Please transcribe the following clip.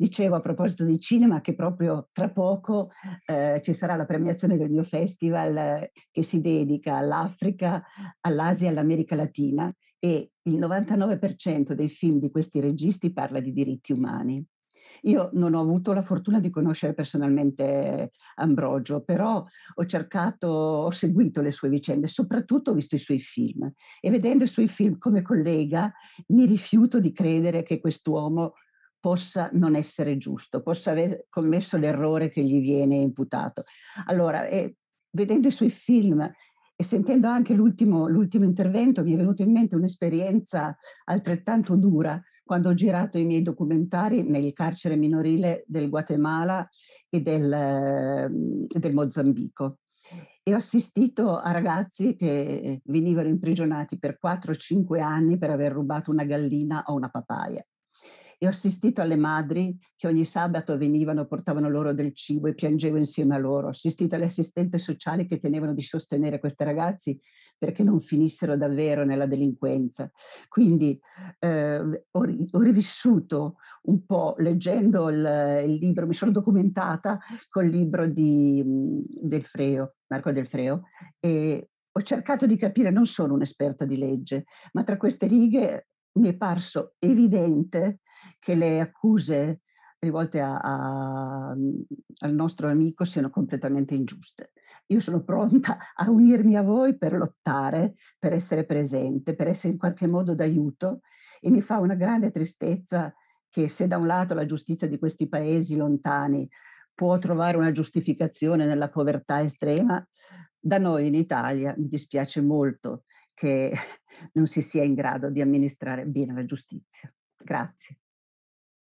Dicevo a proposito di cinema che proprio tra poco eh, ci sarà la premiazione del mio festival eh, che si dedica all'Africa, all'Asia e all'America Latina e il 99% dei film di questi registi parla di diritti umani. Io non ho avuto la fortuna di conoscere personalmente Ambrogio, però ho cercato, ho seguito le sue vicende, soprattutto ho visto i suoi film e vedendo i suoi film come collega mi rifiuto di credere che quest'uomo possa non essere giusto, possa aver commesso l'errore che gli viene imputato. Allora, eh, vedendo i suoi film e sentendo anche l'ultimo, l'ultimo intervento, mi è venuta in mente un'esperienza altrettanto dura quando ho girato i miei documentari nel carcere minorile del Guatemala e del, del Mozambico. E ho assistito a ragazzi che venivano imprigionati per 4-5 anni per aver rubato una gallina o una papaya e ho assistito alle madri che ogni sabato venivano, portavano loro del cibo e piangevo insieme a loro, ho assistito alle assistenti sociali che tenevano di sostenere questi ragazzi perché non finissero davvero nella delinquenza. Quindi eh, ho, ho, rivissuto un po' leggendo il, il, libro, mi sono documentata col libro di mhmm, Del Freo, Marco Del Freo, e ho cercato di capire, non sono un'esperta di legge, ma tra queste righe mi è parso evidente che le accuse rivolte a, a, mhmm, al nostro amico siano completamente ingiuste. Io sono pronta a unirmi a voi per lottare, per essere presente, per essere in qualche modo d'aiuto e mi fa una grande tristezza che se da un lato la giustizia di questi paesi lontani può trovare una giustificazione nella povertà estrema, da noi in Italia mi dispiace molto che non si sia in grado di amministrare bene la giustizia. Grazie.